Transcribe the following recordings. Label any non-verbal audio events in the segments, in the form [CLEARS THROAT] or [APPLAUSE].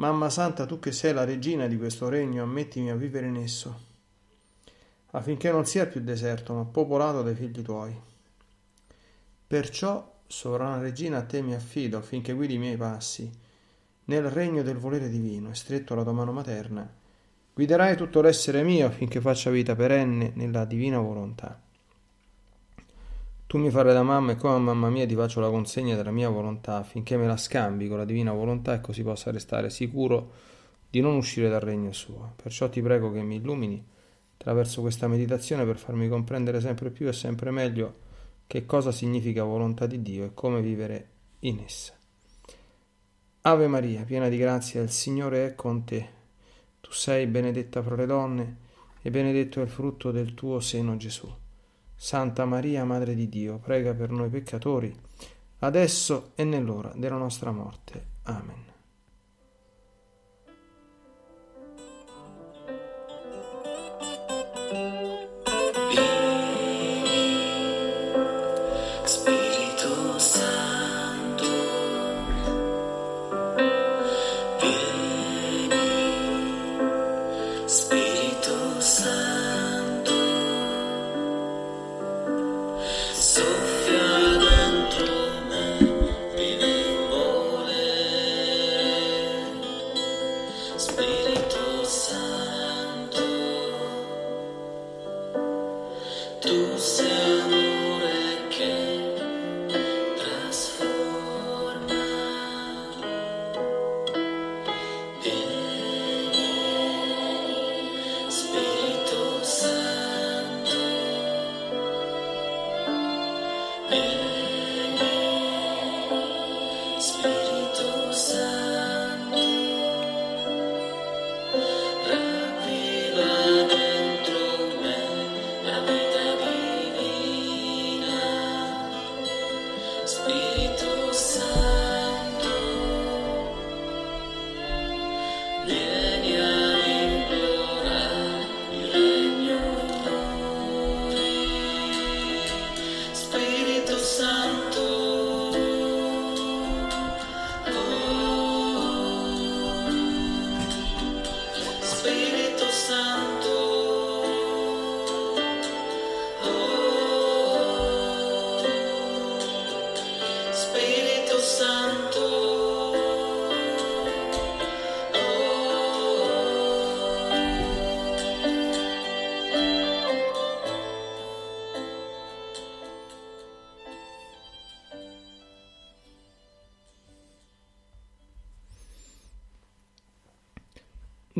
Mamma Santa, tu che sei la regina di questo regno, ammettimi a vivere in esso, affinché non sia più deserto, ma popolato dai figli tuoi. Perciò, sovrana regina, a te mi affido, affinché guidi i miei passi, nel regno del volere divino, e stretto alla tua mano materna, guiderai tutto l'essere mio, affinché faccia vita perenne nella divina volontà. Tu mi farai da mamma e come a mamma mia ti faccio la consegna della mia volontà affinché me la scambi con la divina volontà e così possa restare sicuro di non uscire dal regno suo. Perciò ti prego che mi illumini attraverso questa meditazione per farmi comprendere sempre più e sempre meglio che cosa significa volontà di Dio e come vivere in essa. Ave Maria, piena di grazia, il Signore è con te. Tu sei benedetta fra le donne e benedetto è il frutto del tuo seno Gesù. Santa Maria, Madre di Dio, prega per noi peccatori, adesso e nell'ora della nostra morte. Amen. thank you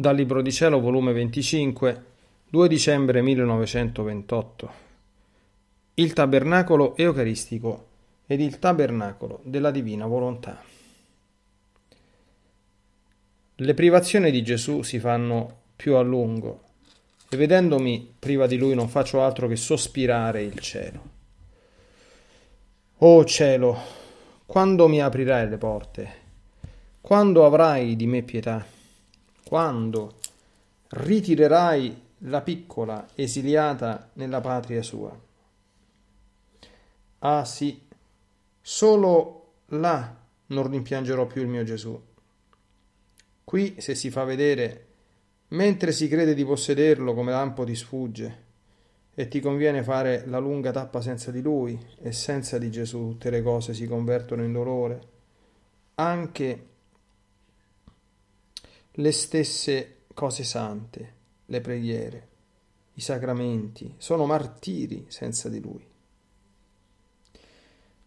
Dal Libro di Cielo, volume 25, 2 dicembre 1928. Il tabernacolo eucaristico ed il tabernacolo della divina volontà. Le privazioni di Gesù si fanno più a lungo e vedendomi priva di lui non faccio altro che sospirare il cielo. Oh cielo, quando mi aprirai le porte? Quando avrai di me pietà? quando ritirerai la piccola esiliata nella patria sua. Ah sì, solo là non rimpiangerò più il mio Gesù. Qui, se si fa vedere, mentre si crede di possederlo come lampo ti sfugge, e ti conviene fare la lunga tappa senza di lui, e senza di Gesù tutte le cose si convertono in dolore, anche le stesse cose sante, le preghiere, i sacramenti, sono martiri senza di lui.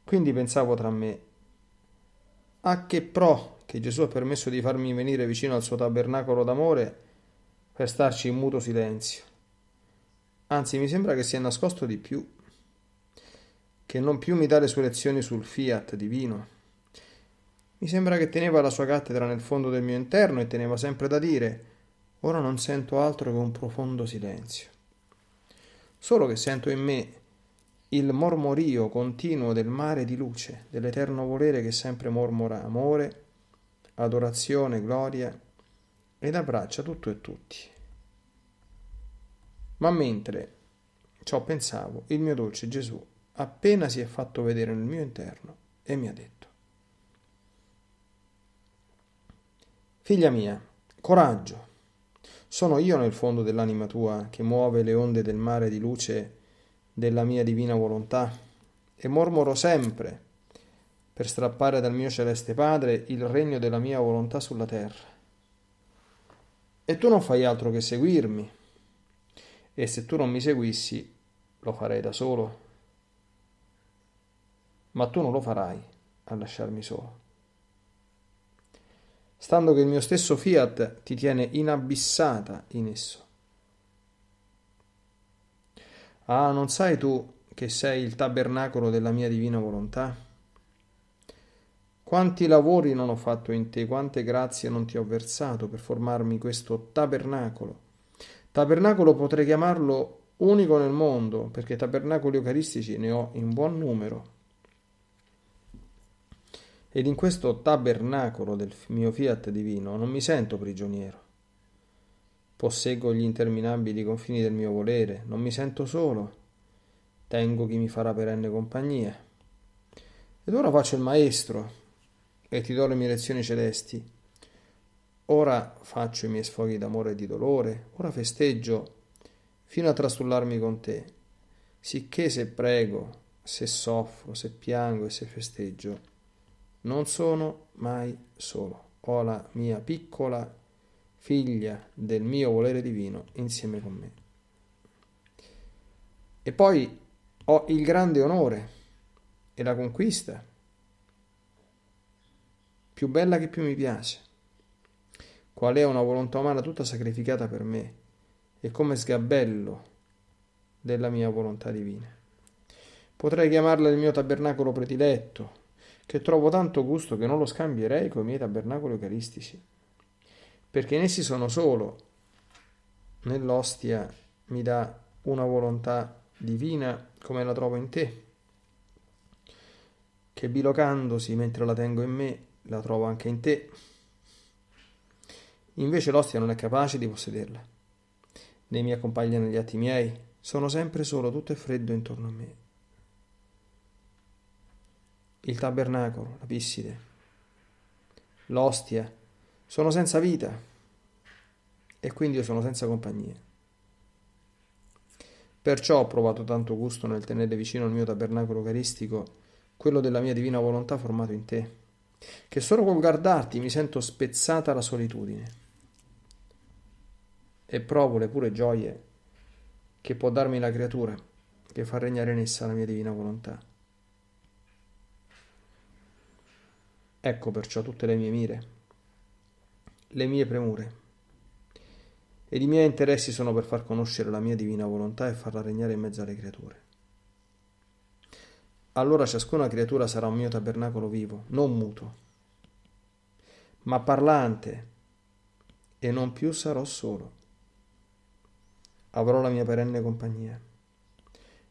Quindi pensavo tra me, a che pro che Gesù ha permesso di farmi venire vicino al suo tabernacolo d'amore per starci in muto silenzio. Anzi, mi sembra che si è nascosto di più, che non più mi dà le sue lezioni sul fiat divino mi sembra che teneva la sua cattedra nel fondo del mio interno e teneva sempre da dire. Ora non sento altro che un profondo silenzio. Solo che sento in me il mormorio continuo del mare di luce, dell'eterno volere che sempre mormora amore, adorazione, gloria ed abbraccia tutto e tutti. Ma mentre ciò pensavo, il mio dolce Gesù appena si è fatto vedere nel mio interno e mi ha detto Figlia mia, coraggio. Sono io nel fondo dell'anima tua che muove le onde del mare di luce della mia divina volontà e mormoro sempre per strappare dal mio celeste Padre il regno della mia volontà sulla terra. E tu non fai altro che seguirmi. E se tu non mi seguissi, lo farei da solo. Ma tu non lo farai a lasciarmi solo stando che il mio stesso fiat ti tiene inabissata in esso. Ah, non sai tu che sei il tabernacolo della mia divina volontà? Quanti lavori non ho fatto in te, quante grazie non ti ho versato per formarmi questo tabernacolo. Tabernacolo potrei chiamarlo unico nel mondo, perché tabernacoli eucaristici ne ho in buon numero ed in questo tabernacolo del mio fiat divino non mi sento prigioniero. Posseggo gli interminabili confini del mio volere, non mi sento solo, tengo chi mi farà perenne compagnia. Ed ora faccio il maestro e ti do le mie lezioni celesti. Ora faccio i miei sfoghi d'amore e di dolore, ora festeggio fino a trastullarmi con te, sicché se prego, se soffro, se piango e se festeggio, non sono mai solo. Ho la mia piccola figlia del mio volere divino insieme con me. E poi ho il grande onore e la conquista più bella che più mi piace, qual è una volontà umana tutta sacrificata per me e come sgabello della mia volontà divina. Potrei chiamarla il mio tabernacolo prediletto, che trovo tanto gusto che non lo scambierei coi miei tabernacoli eucaristici, perché in essi sono solo, nell'ostia mi dà una volontà divina come la trovo in te, che bilocandosi mentre la tengo in me, la trovo anche in te. Invece l'ostia non è capace di possederla, né mi accompagna negli atti miei, sono sempre solo tutto è freddo intorno a me il tabernacolo, la pisside, l'ostia, sono senza vita e quindi io sono senza compagnia. Perciò ho provato tanto gusto nel tenere vicino il mio tabernacolo eucaristico, quello della mia divina volontà formato in te, che solo col guardarti mi sento spezzata la solitudine e provo le pure gioie che può darmi la creatura che fa regnare in essa la mia divina volontà. Ecco perciò tutte le mie mire, le mie premure. Ed i miei interessi sono per far conoscere la mia divina volontà e farla regnare in mezzo alle creature. Allora ciascuna creatura sarà un mio tabernacolo vivo, non muto, ma parlante, e non più sarò solo. Avrò la mia perenne compagnia,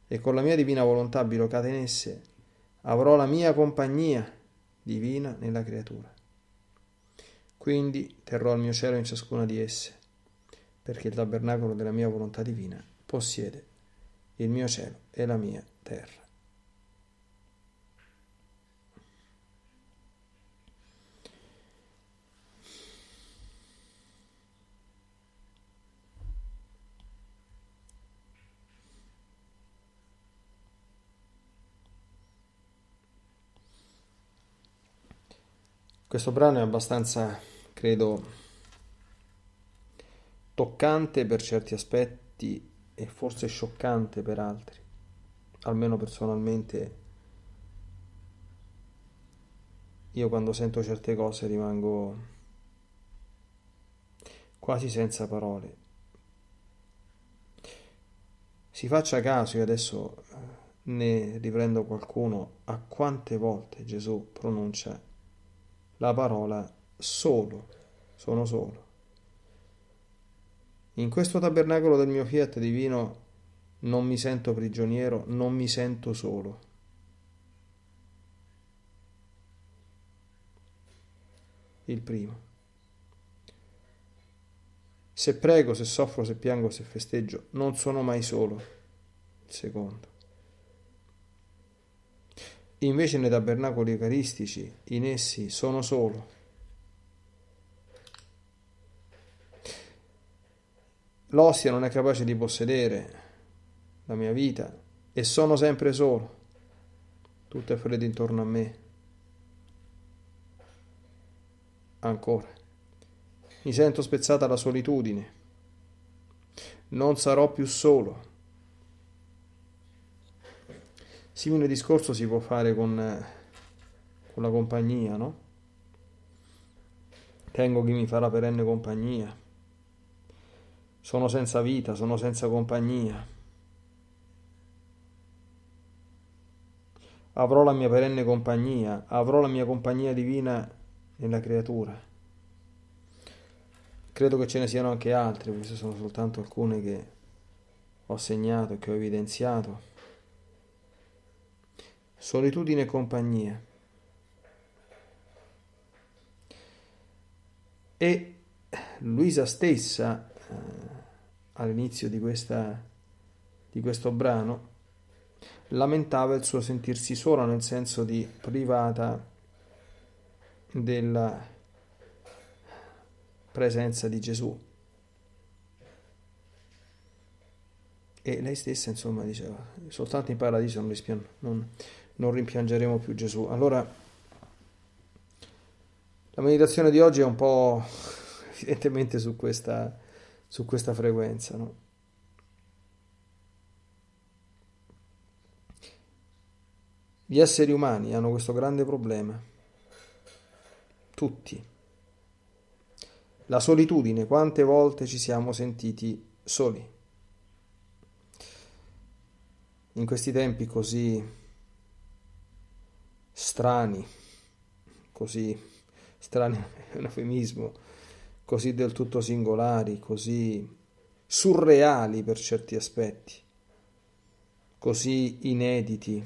e con la mia divina volontà bilocata in esse, avrò la mia compagnia divina nella creatura. Quindi terrò il mio cielo in ciascuna di esse, perché il tabernacolo della mia volontà divina possiede il mio cielo e la mia terra. Questo brano è abbastanza, credo, toccante per certi aspetti e forse scioccante per altri. Almeno personalmente io quando sento certe cose rimango quasi senza parole. Si faccia caso, io adesso eh, ne riprendo qualcuno, a quante volte Gesù pronuncia la parola solo, sono solo. In questo tabernacolo del mio fiat divino non mi sento prigioniero, non mi sento solo. Il primo. Se prego, se soffro, se piango, se festeggio, non sono mai solo. Il secondo. Invece nei tabernacoli eucaristici, in essi sono solo. L'ostia non è capace di possedere la mia vita e sono sempre solo. Tutto è freddo intorno a me. Ancora. Mi sento spezzata la solitudine. Non sarò più solo. Simile discorso si può fare con, eh, con la compagnia, no? Tengo chi mi farà perenne compagnia. Sono senza vita, sono senza compagnia. Avrò la mia perenne compagnia, avrò la mia compagnia divina nella creatura. Credo che ce ne siano anche altre, queste sono soltanto alcune che ho segnato, e che ho evidenziato solitudine e compagnia. E Luisa stessa, eh, all'inizio di, questa, di questo brano, lamentava il suo sentirsi sola, nel senso di privata della presenza di Gesù. E lei stessa, insomma, diceva, soltanto in paradiso non, rispiano non rimpiangeremo più Gesù. Allora, la meditazione di oggi è un po' [LAUGHS] evidentemente su questa, su questa frequenza. No? Gli esseri umani hanno questo grande problema, tutti. La solitudine, quante volte ci siamo sentiti soli. In questi tempi così strani, così strani è un eufemismo, così del tutto singolari, così surreali per certi aspetti, così inediti,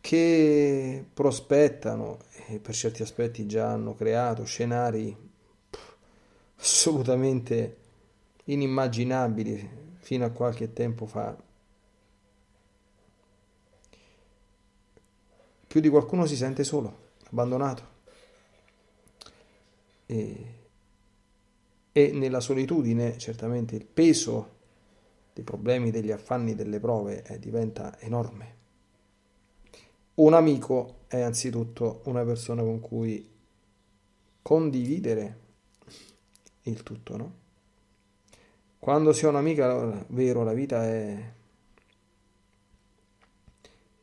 che prospettano e per certi aspetti già hanno creato scenari assolutamente inimmaginabili fino a qualche tempo fa più di qualcuno si sente solo, abbandonato. E, e nella solitudine certamente il peso dei problemi, degli affanni, delle prove eh, diventa enorme. Un amico è anzitutto una persona con cui condividere il tutto, no? Quando si è un'amica, vero, la vita è,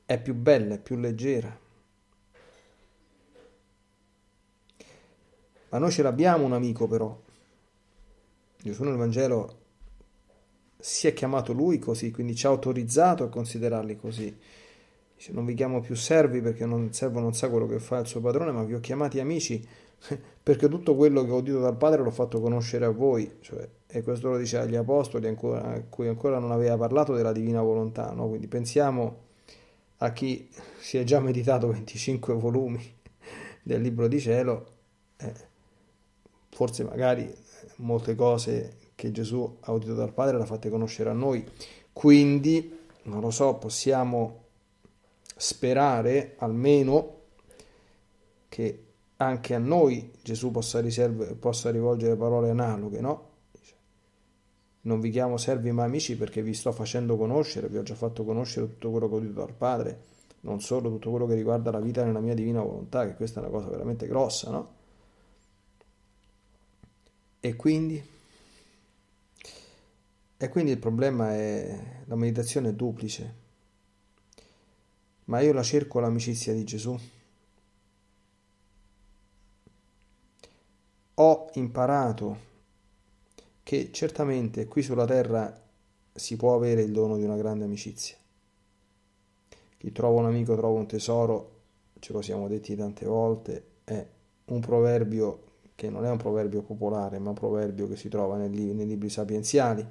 è più bella, è più leggera, Ma noi ce l'abbiamo un amico però. Gesù nel Vangelo si è chiamato lui così, quindi ci ha autorizzato a considerarli così. Dice, non vi chiamo più servi perché non, il servo non sa quello che fa il suo padrone, ma vi ho chiamati amici [LAUGHS] perché tutto quello che ho udito dal Padre l'ho fatto conoscere a voi. Cioè, e questo lo dice agli apostoli ancora, a cui ancora non aveva parlato della divina volontà. No? Quindi pensiamo a chi si è già meditato 25 volumi [LAUGHS] del libro di cielo. Eh forse magari molte cose che Gesù ha udito dal Padre le ha fatte conoscere a noi. Quindi, non lo so, possiamo sperare almeno che anche a noi Gesù possa, riserve, possa rivolgere parole analoghe, no? Non vi chiamo servi ma amici perché vi sto facendo conoscere, vi ho già fatto conoscere tutto quello che ho udito dal Padre, non solo tutto quello che riguarda la vita nella mia divina volontà, che questa è una cosa veramente grossa, no? E quindi? E quindi il problema è la meditazione è duplice. Ma io la cerco l'amicizia di Gesù. Ho imparato che certamente qui sulla terra si può avere il dono di una grande amicizia. Chi trova un amico trova un tesoro, ce lo siamo detti tante volte, è un proverbio che non è un proverbio popolare, ma un proverbio che si trova nei, nei libri sapienziali.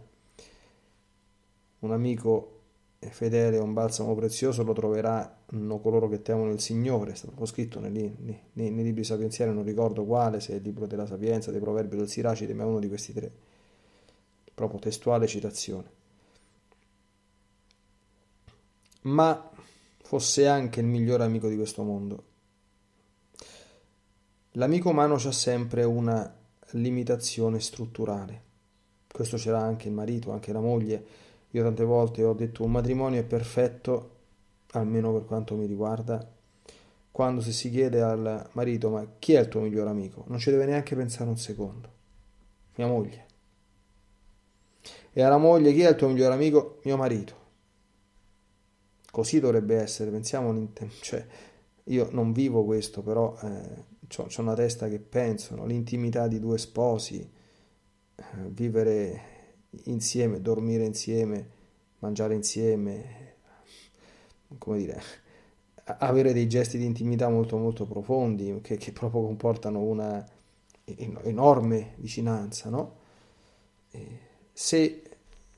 Un amico fedele è un balsamo prezioso, lo troveranno coloro che temono il Signore, sta proprio scritto nei, nei, nei libri sapienziali, non ricordo quale, se è il libro della sapienza, dei proverbi del Siracide, ma è uno di questi tre. Proprio testuale citazione. Ma fosse anche il migliore amico di questo mondo L'amico umano ha sempre una limitazione strutturale. Questo ce l'ha anche il marito, anche la moglie. Io tante volte ho detto un matrimonio è perfetto, almeno per quanto mi riguarda, quando se si chiede al marito ma chi è il tuo migliore amico? Non ci deve neanche pensare un secondo. Mia moglie. E alla moglie chi è il tuo migliore amico? Mio marito. Così dovrebbe essere, pensiamo, cioè, io non vivo questo, però eh, ho, ho una testa che pensano, l'intimità di due sposi, eh, vivere insieme, dormire insieme, mangiare insieme, come dire, avere dei gesti di intimità molto molto profondi che, che proprio comportano una enorme vicinanza, no? se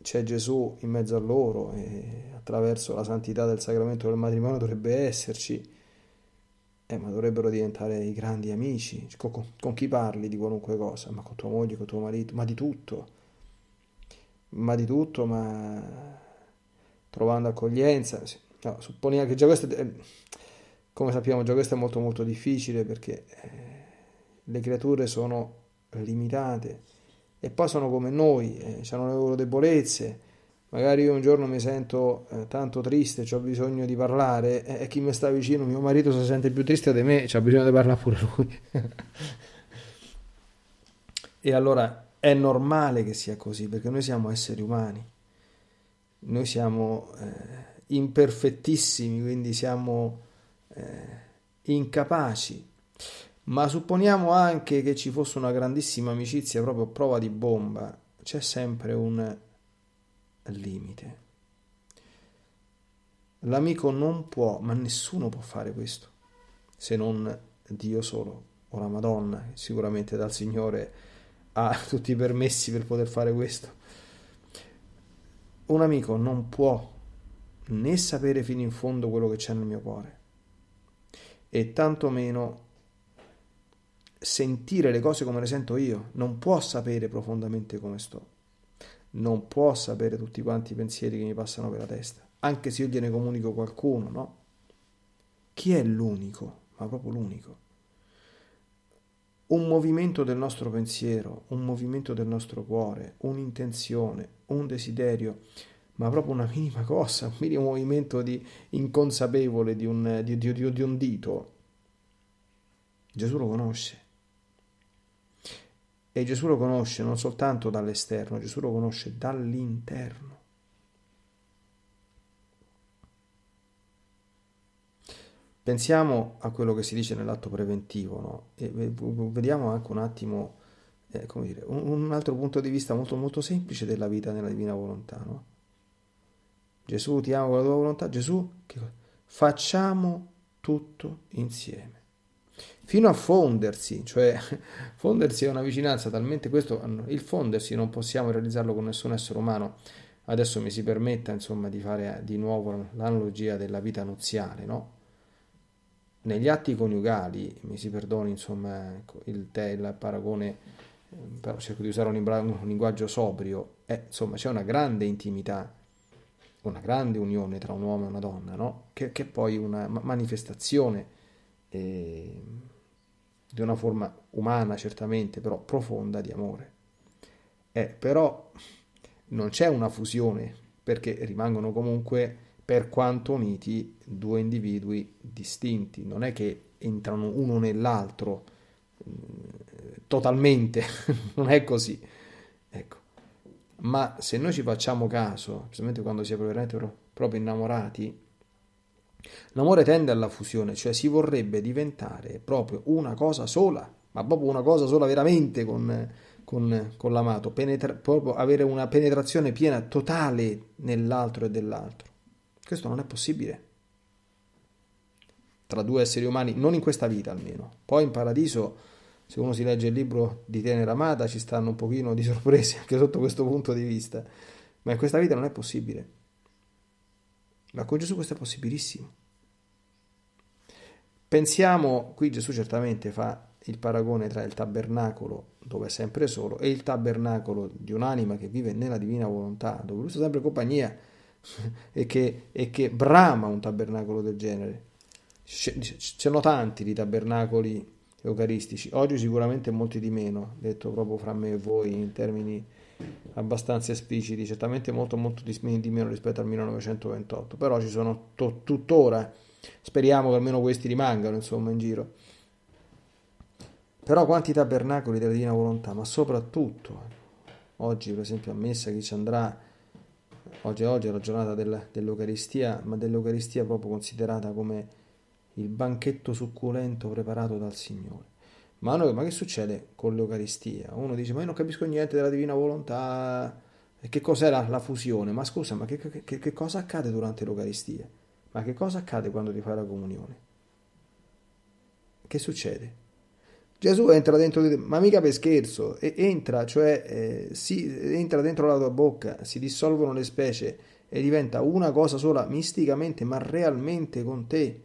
c'è Gesù in mezzo a loro e eh, attraverso la santità del sacramento del matrimonio dovrebbe esserci, eh, ma dovrebbero diventare i grandi amici, con, con chi parli di qualunque cosa, ma con tua moglie, con tuo marito, ma di tutto, ma di tutto, ma trovando accoglienza. No, supponiamo che già questo, è, eh, come sappiamo, già questo è molto molto difficile perché eh, le creature sono limitate e poi sono come noi, eh, hanno le loro debolezze magari io un giorno mi sento eh, tanto triste, ho bisogno di parlare e, e chi mi sta vicino, mio marito si sente più triste di me, ha bisogno di parlare pure lui. [LAUGHS] e allora è normale che sia così perché noi siamo esseri umani, noi siamo eh, imperfettissimi, quindi siamo eh, incapaci. Ma supponiamo anche che ci fosse una grandissima amicizia proprio a prova di bomba, c'è sempre un limite. L'amico non può, ma nessuno può fare questo, se non Dio solo o la Madonna, sicuramente dal Signore ha [LAUGHS] tutti i permessi per poter fare questo. Un amico non può né sapere fino in fondo quello che c'è nel mio cuore e tantomeno sentire le cose come le sento io, non può sapere profondamente come sto non può sapere tutti quanti i pensieri che mi passano per la testa, anche se io gliene comunico qualcuno, no? Chi è l'unico? Ma proprio l'unico. Un movimento del nostro pensiero, un movimento del nostro cuore, un'intenzione, un desiderio, ma proprio una minima cosa, un minimo movimento di inconsapevole di un, di, di, di un dito. Gesù lo conosce. E Gesù lo conosce non soltanto dall'esterno, Gesù lo conosce dall'interno. Pensiamo a quello che si dice nell'atto preventivo, no? e vediamo anche un attimo eh, come dire, un, altro punto di vista molto, molto semplice della vita nella divina volontà. No? Gesù, ti amo con la tua volontà. Gesù, facciamo tutto insieme fino a fondersi, cioè [LAUGHS] fondersi è una vicinanza talmente questo, il fondersi non possiamo realizzarlo con nessun essere umano, adesso mi si permetta insomma di fare di nuovo l'analogia della vita nuziale, no? Negli atti coniugali, mi si perdoni insomma ecco, il, te, il paragone, però cerco di usare un, linguaggio sobrio, eh, insomma c'è una grande intimità, una grande unione tra un uomo e una donna, no? Che, che è poi una manifestazione eh, di una forma umana certamente, però profonda di amore. Eh, però non c'è una fusione, perché rimangono comunque, per quanto uniti, due individui distinti, non è che entrano uno nell'altro mm, totalmente, [LAUGHS] non è così. Ecco. Ma se noi ci facciamo caso, specialmente quando si è proprio innamorati, L'amore tende alla fusione, cioè si vorrebbe diventare proprio una cosa sola, ma proprio una cosa sola veramente con, con, con l'amato, penetra- proprio avere una penetrazione piena, totale nell'altro e dell'altro. Questo non è possibile tra due esseri umani, non in questa vita almeno. Poi in paradiso, se uno si legge il libro di Tenera Amata, ci stanno un pochino di sorprese [LAUGHS] anche sotto questo punto di vista, ma in questa vita non è possibile. Ma con Gesù questo è possibilissimo. Pensiamo, qui Gesù certamente fa il paragone tra il tabernacolo, dove è sempre solo, e il tabernacolo di un'anima che vive nella divina volontà, dove lui sta sempre in compagnia [LAUGHS] e che, e che brama un tabernacolo del genere. Ce sono tanti di tabernacoli eucaristici, oggi sicuramente molti di meno, detto proprio fra me e voi in termini abbastanza espliciti, certamente molto molto di, di meno rispetto al 1928, però ci sono to- tuttora, speriamo che almeno questi rimangano insomma in giro. Però quanti tabernacoli della Divina Volontà, ma soprattutto eh, oggi per esempio a Messa chi ci andrà, oggi, oggi è la giornata del, dell'Eucaristia, ma dell'Eucaristia proprio considerata come il banchetto succulento preparato dal Signore. Ma, noi, ma che succede con l'Eucaristia? Uno dice, ma io non capisco niente della divina volontà, che cos'è la, la fusione? Ma scusa, ma che, che, che cosa accade durante l'Eucaristia? Ma che cosa accade quando ti fai la comunione? Che succede? Gesù entra dentro di te, ma mica per scherzo, e entra, cioè eh, si, entra dentro la tua bocca, si dissolvono le specie e diventa una cosa sola misticamente, ma realmente con te.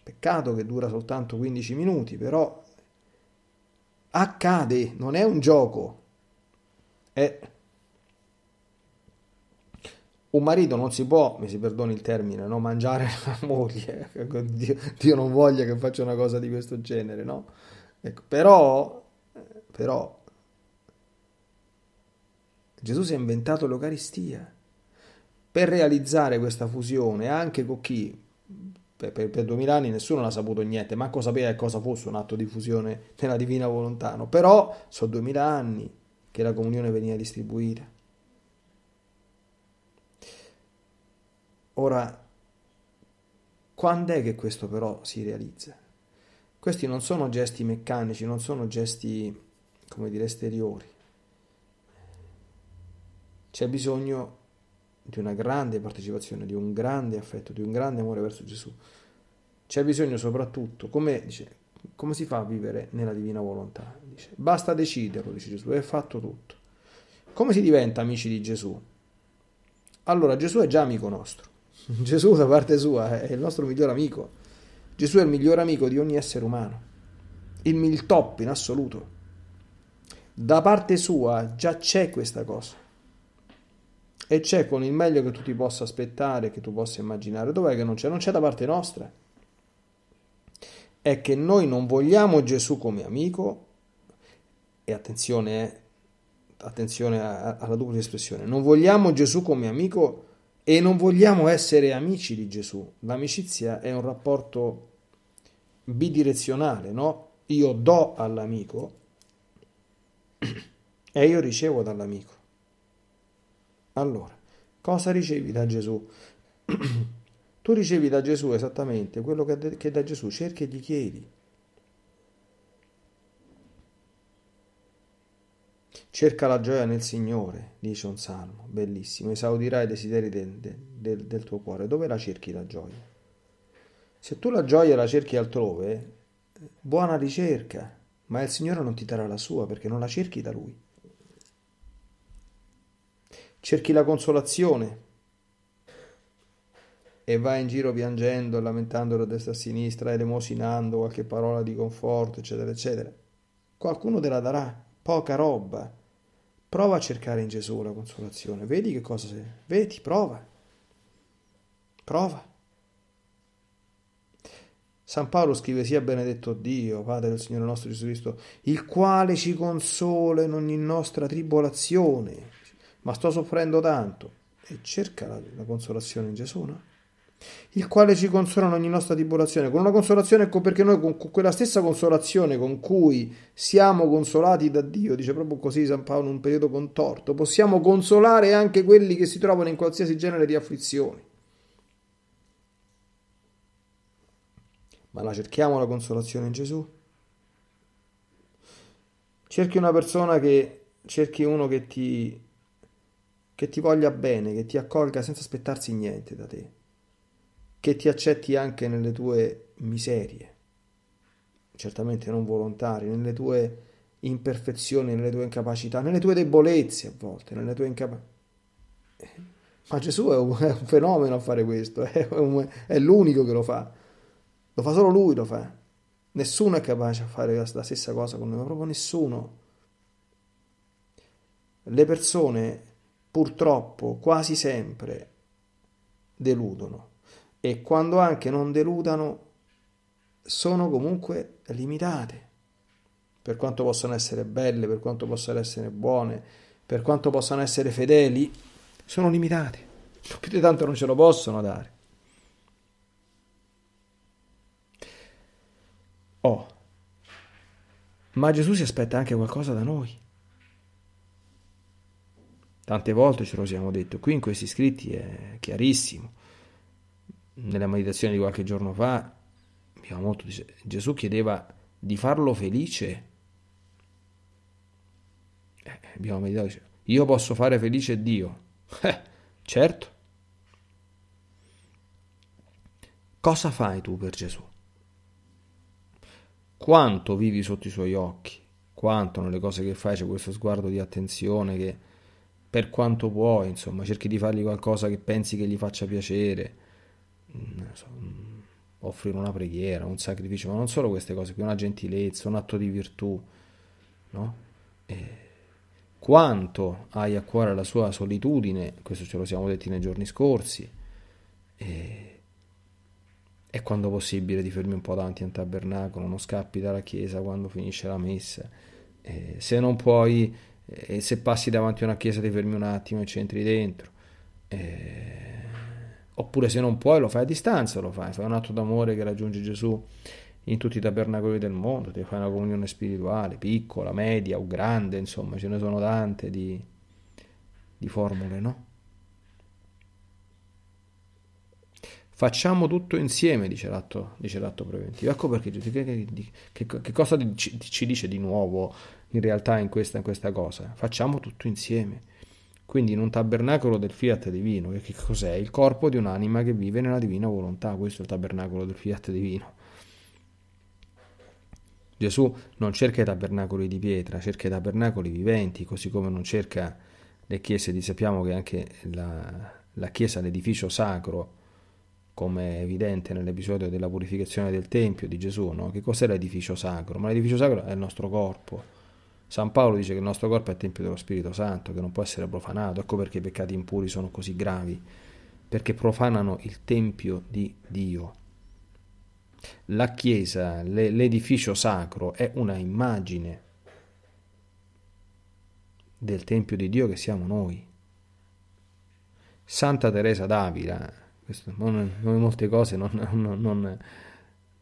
Peccato che dura soltanto 15 minuti, però accade, non è un gioco. È... Un marito non si può, mi si perdoni il termine, no? mangiare [LAUGHS] la moglie. Dio, Dio non voglia che faccia una cosa di questo genere, no? Ecco, però, però, Gesù si è inventato l'Eucaristia per realizzare questa fusione anche con chi per, per, per, 2000 anni nessuno ha saputo niente, manco sapeva cosa fosse un atto di fusione della divina volontà. No? Però sono 2000 anni che la comunione veniva distribuita. Ora, quando è che questo però si realizza? Questi non sono gesti meccanici, non sono gesti, come dire, esteriori. C'è bisogno di una grande partecipazione, di un grande affetto, di un grande amore verso Gesù. C'è bisogno soprattutto, come, dice, come si fa a vivere nella divina volontà? Dice, basta deciderlo, dice Gesù, è fatto tutto. Come si diventa amici di Gesù? Allora Gesù è già amico nostro. [LAUGHS] Gesù da parte sua è il nostro miglior amico. Gesù è il miglior amico di ogni essere umano. Il, il top in assoluto. Da parte sua già c'è questa cosa e c'è con il meglio che tu ti possa aspettare, che tu possa immaginare. Dov'è che non c'è? Non c'è da parte nostra. È che noi non vogliamo Gesù come amico, e attenzione, eh, attenzione alla duplice espressione, non vogliamo Gesù come amico e non vogliamo essere amici di Gesù. L'amicizia è un rapporto bidirezionale, no? Io do all'amico e io ricevo dall'amico. Allora, cosa ricevi da Gesù? [CLEARS THROAT] tu ricevi da Gesù esattamente quello che, che da Gesù cerchi e gli chiedi. Cerca la gioia nel Signore, dice un salmo, bellissimo, esaudirai i desideri del, del, del, tuo cuore. Dove la cerchi la gioia? Se tu la gioia la cerchi altrove, buona ricerca, ma il Signore non ti darà la sua perché non la cerchi da Lui cerchi la consolazione e vai in giro piangendo e lamentandolo a destra a sinistra, elemosinando qualche parola di conforto, eccetera, eccetera. Qualcuno te la darà, poca roba. Prova a cercare in Gesù la consolazione, vedi che cosa sei, vedi, prova, prova. San Paolo scrive sia benedetto Dio, Padre del Signore nostro Gesù Cristo, il quale ci consola in ogni nostra tribolazione ma sto soffrendo tanto. E cerca la, la consolazione in Gesù, no? il quale ci consola in ogni nostra tribolazione, con una consolazione, ecco perché noi con quella stessa consolazione con cui siamo consolati da Dio, dice proprio così San Paolo in un periodo contorto, possiamo consolare anche quelli che si trovano in qualsiasi genere di afflizioni. Ma la cerchiamo la consolazione in Gesù? Cerchi una persona che cerchi uno che ti che ti voglia bene, che ti accolga senza aspettarsi niente da te, che ti accetti anche nelle tue miserie, certamente non volontarie, nelle tue imperfezioni, nelle tue incapacità, nelle tue debolezze a volte, nelle tue incapacità. Ma Gesù è un, è un, fenomeno a fare questo, è, un, è, l'unico che lo fa, lo fa solo lui, lo fa. Nessuno è capace a fare la, la stessa cosa con noi, proprio nessuno. Le persone purtroppo quasi sempre deludono e quando anche non deludano sono comunque limitate per quanto possano essere belle, per quanto possano essere buone, per quanto possano essere fedeli, sono limitate. [LAUGHS] Più di tanto non ce lo possono dare. Oh, ma Gesù si aspetta anche qualcosa da noi. Tante volte ce lo siamo detto, qui in questi scritti è chiarissimo. Nella meditazione di qualche giorno fa, dice, Gesù chiedeva di farlo felice. Eh, abbiamo meditato, dice, io posso fare felice Dio. [LAUGHS] Eh, certo. Cosa fai tu per Gesù? Quanto vivi sotto i suoi occhi? Quanto nelle cose che fai c'è questo sguardo di attenzione che per quanto puoi, insomma, cerchi di fargli qualcosa che pensi che gli faccia piacere, mm, so, mm, offrire una preghiera, un sacrificio, ma non solo queste cose qui, una gentilezza, un atto di virtù, no? E quanto hai a cuore la sua solitudine, questo ce lo siamo detti nei giorni scorsi, e, e quando possibile ti fermi un po' davanti a tabernacolo, non scappi dalla chiesa quando finisce la messa, e se non puoi e se passi davanti a una chiesa ti fermi un attimo e ci entri dentro. E... Oppure se non puoi lo fai a distanza, lo fai, fai un atto d'amore che raggiunge Gesù in tutti i tabernacoli del mondo, ti fai una comunione spirituale, piccola, media o grande, insomma, ce ne sono tante di, di formule, no? Facciamo tutto insieme, dice l'atto, dice l'atto preventivo. Ecco perché che, che, che cosa ci, ci dice di nuovo in realtà in questa in questa cosa. Facciamo tutto insieme. Quindi in un tabernacolo del fiat divino, che cos'è? Il corpo di un'anima che vive nella divina volontà, questo è il tabernacolo del fiat divino. Gesù non cerca i tabernacoli di pietra, cerca i tabernacoli viventi, così come non cerca le chiese sappiamo che anche la, la chiesa, l'edificio sacro, come è evidente nell'episodio della purificazione del Tempio di Gesù, no? che cos'è l'edificio sacro? Ma l'edificio sacro è il nostro corpo San Paolo dice che il nostro corpo è tempio dello Spirito Santo, che non può essere profanato, ecco perché i peccati impuri sono così gravi, perché profanano il tempio di Dio. La Chiesa, le, l'edificio sacro, è una immagine del Tempio di Dio che siamo noi. Santa Teresa d'Avila, questo, molte cose non, non, non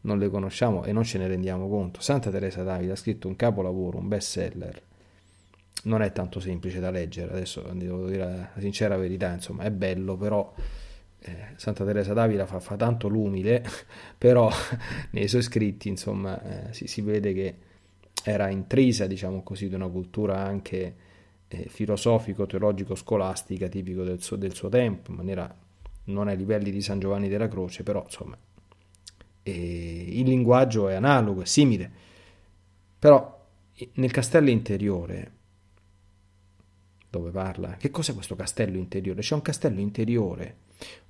non le conosciamo e non ce ne rendiamo conto. Santa Teresa Davide ha scritto un capolavoro, un best seller. Non è tanto semplice da leggere, adesso devo dire la sincera verità, insomma, è bello, però eh, Santa Teresa Davida fa, fa, tanto l'umile, [LAUGHS] però [LAUGHS] nei suoi scritti, insomma, eh, si, si, vede che era intrisa, diciamo così, di una cultura anche eh, filosofico, teologico, scolastica, tipico del suo, del suo tempo, in maniera non ai livelli di San Giovanni della Croce, però insomma il linguaggio è analogo, è simile, però nel castello interiore dove parla, che cos'è questo castello interiore? C'è un castello interiore,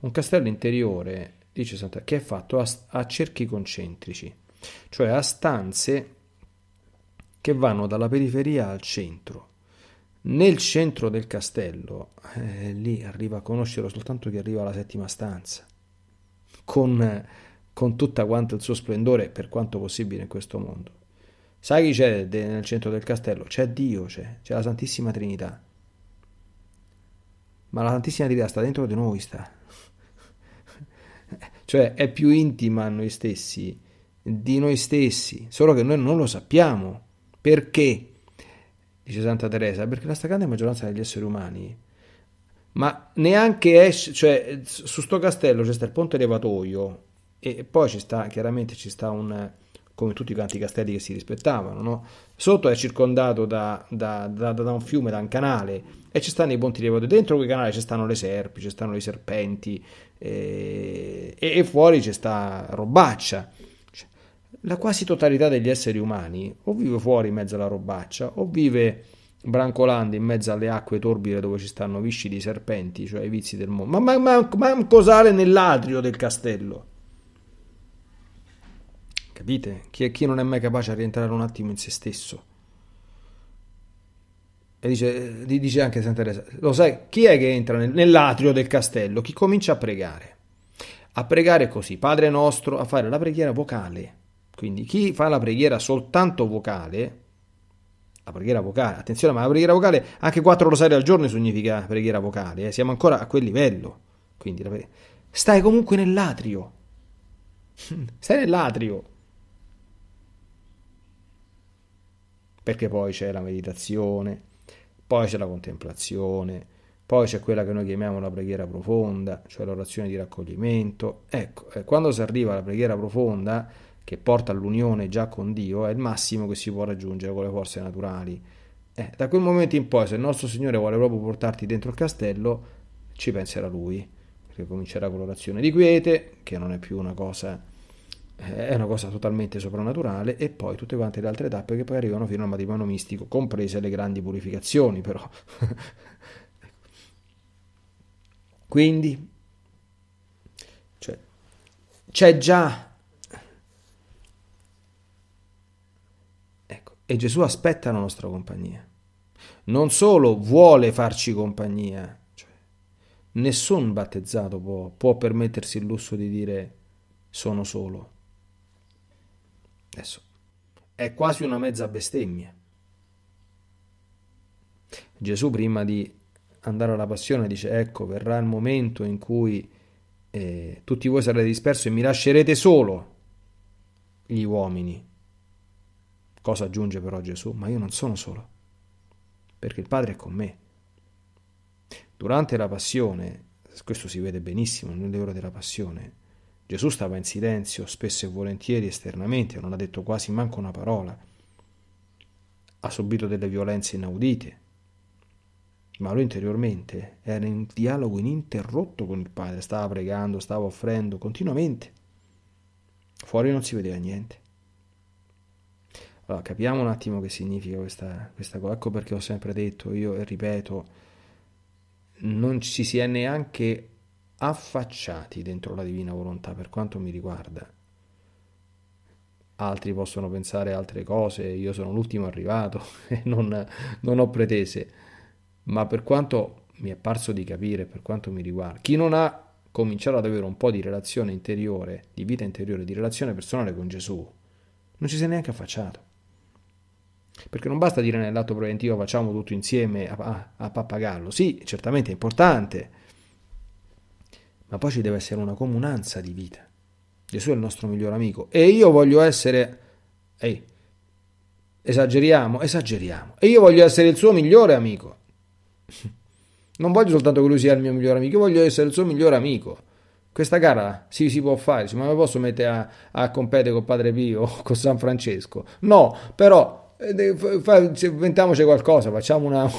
un castello interiore, dice Santa, che è fatto a, a cerchi concentrici, cioè a stanze che vanno dalla periferia al centro. Nel centro del castello, eh, lì arriva a conoscere soltanto chi arriva alla settima stanza, con con tutta quanto il suo splendore per quanto possibile in questo mondo. Sai chi c'è nel centro del castello? C'è Dio, c'è, c'è la Santissima Trinità. Ma la Santissima Trinità sta dentro di noi, sta. [LAUGHS] cioè è più intima a noi stessi, di noi stessi, solo che noi non lo sappiamo. Perché? Dice Santa Teresa, perché la stragrande maggioranza degli esseri umani ma neanche esce, cioè su sto castello c'è il ponte levatoio e poi ci sta chiaramente ci sta un come tutti quanti i castelli che si rispettavano no? sotto è circondato da, da, da, da, un fiume da un canale e ci stanno i ponti levati dentro quel canale ci stanno le serpi ci stanno i serpenti eh, e, e, fuori c'è sta robaccia cioè, la quasi totalità degli esseri umani o vive fuori in mezzo alla robaccia o vive brancolando in mezzo alle acque torbide dove ci stanno visci di serpenti, cioè i vizi del mondo. Ma, ma, ma, ma cosale nell'atrio del castello. Capite? Chi è chi non è mai capace a rientrare un attimo in se stesso. E dice, dice anche Santa Teresa, lo sai, chi è che entra nel, nell'atrio del castello? Chi comincia a pregare. A pregare così, Padre nostro, a fare la preghiera vocale. Quindi chi fa la preghiera soltanto vocale, la preghiera vocale, attenzione, ma la preghiera vocale, anche quattro rosari al giorno significa preghiera vocale, eh? siamo ancora a quel livello. Quindi stai comunque nell'atrio. [LAUGHS] stai nell'atrio. perché poi c'è la meditazione, poi c'è la contemplazione, poi c'è quella che noi chiamiamo la preghiera profonda, cioè l'orazione di raccoglimento. Ecco, eh, quando si arriva alla preghiera profonda, che porta all'unione già con Dio, è il massimo che si può raggiungere con le forze naturali. Eh, da quel momento in poi, se il nostro Signore vuole proprio portarti dentro il castello, ci penserà Lui, perché comincerà con l'orazione di quiete, che non è più una cosa eh, è una cosa totalmente soprannaturale e poi tutte quante le altre tappe che poi arrivano fino al matrimonio mistico, comprese le grandi purificazioni però. [LAUGHS] Quindi cioè, c'è già ecco, e Gesù aspetta la nostra compagnia. Non solo vuole farci compagnia, cioè, nessun battezzato può, può permettersi il lusso di dire sono solo Adesso è quasi una mezza bestemmia. Gesù prima di andare alla passione dice ecco verrà il momento in cui eh, tutti voi sarete dispersi e mi lascerete solo gli uomini. Cosa aggiunge però Gesù? Ma io non sono solo, perché il Padre è con me. Durante la passione, questo si vede benissimo nelle ore della passione, Gesù stava in silenzio, spesso e volentieri esternamente, non ha detto quasi manco una parola. Ha subito delle violenze inaudite, ma lui interiormente era in dialogo ininterrotto con il Padre, stava pregando, stava offrendo continuamente. Fuori non si vedeva niente. Allora, capiamo un attimo che significa questa, questa cosa. Ecco perché ho sempre detto io e ripeto, non ci si è neanche affacciati dentro la divina volontà per quanto mi riguarda. Altri possono pensare altre cose, io sono l'ultimo arrivato [LAUGHS] e non, non ho pretese, ma per quanto mi è parso di capire, per quanto mi riguarda, chi non ha cominciato ad avere un po' di relazione interiore, di vita interiore, di relazione personale con Gesù, non ci si è neanche affacciato. Perché non basta dire nell'atto preventivo facciamo tutto insieme a, a, a pappagallo. Sì, certamente è importante, ma poi ci deve essere una comunanza di vita. Gesù è il nostro miglior amico e io voglio essere... Ehi, esageriamo, esageriamo. E io voglio essere il suo migliore amico. [LAUGHS] Non voglio soltanto che lui sia il mio migliore amico, io voglio essere il suo migliore amico. Questa gara sì, si può fare, ma mi posso mettere a, a competere con Padre Pio o con San Francesco? No, però eh, inventiamoci qualcosa, facciamo una, [LAUGHS]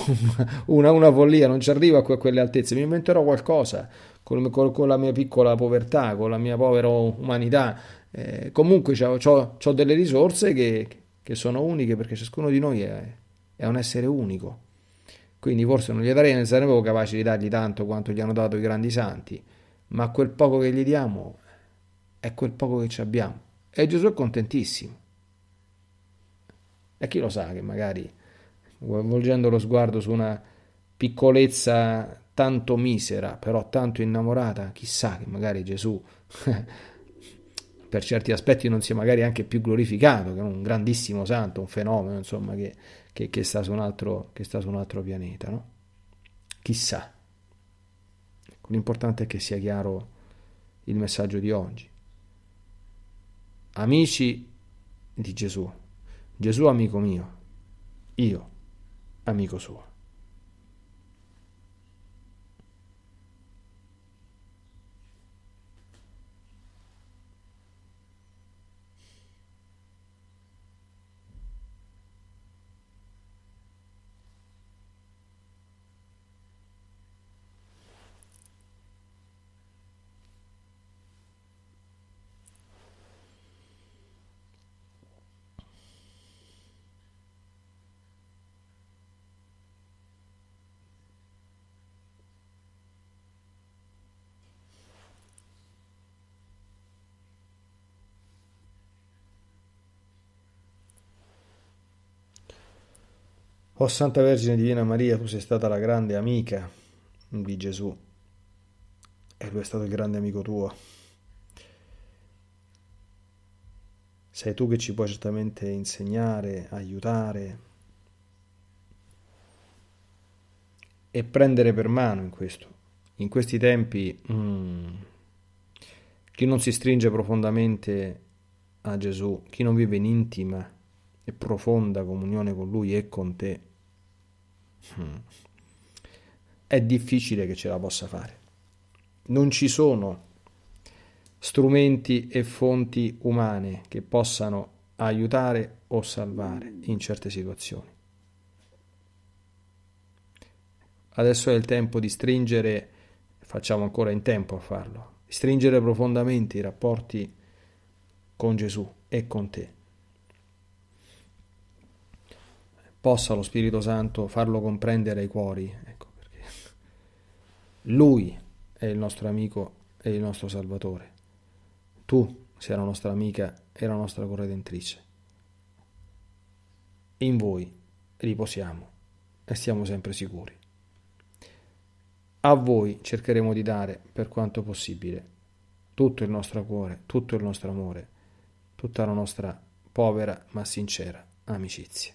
una, una follia, non ci arrivo a quelle altezze, mi inventerò qualcosa con, con, con la mia piccola povertà, con la mia povera umanità. Eh, comunque ho delle risorse che, che, sono uniche perché ciascuno di noi è, è un essere unico. Quindi forse non gli darei, non saremmo capaci di dargli tanto quanto gli hanno dato i grandi santi, ma quel poco che gli diamo è quel poco che ci abbiamo. E Gesù è contentissimo. E chi lo sa che magari volgendo lo sguardo su una piccolezza tanto misera, però tanto innamorata, chissà che magari Gesù [LAUGHS] per certi aspetti non sia magari anche più glorificato, che è un grandissimo santo, un fenomeno, insomma, che, che, che sta, su un altro, che sta su un altro pianeta, no? Chissà. Ecco, l'importante è che sia chiaro il messaggio di oggi. Amici di Gesù, Gesù amico mio, io amico suo. O oh, Santa Vergine Divina Maria, tu sei stata la grande amica di Gesù e lui è stato il grande amico tuo. Sei tu che ci puoi certamente insegnare, aiutare e prendere per mano in questo. In questi tempi mm, chi non si stringe profondamente a Gesù, chi non vive in intima e profonda comunione con Lui e con te, Mm. è difficile che ce la possa fare. Non ci sono strumenti e fonti umane che possano aiutare o salvare in certe situazioni. Adesso è il tempo di stringere, facciamo ancora in tempo a farlo, stringere profondamente i rapporti con Gesù e con te possa lo Spirito Santo farlo comprendere ai cuori. Ecco perché. Lui è il nostro amico e il nostro Salvatore. Tu sei la nostra amica e la nostra corredentrice. In voi riposiamo e siamo sempre sicuri. A voi cercheremo di dare, per quanto possibile, tutto il nostro cuore, tutto il nostro amore, tutta la nostra povera ma sincera amicizia.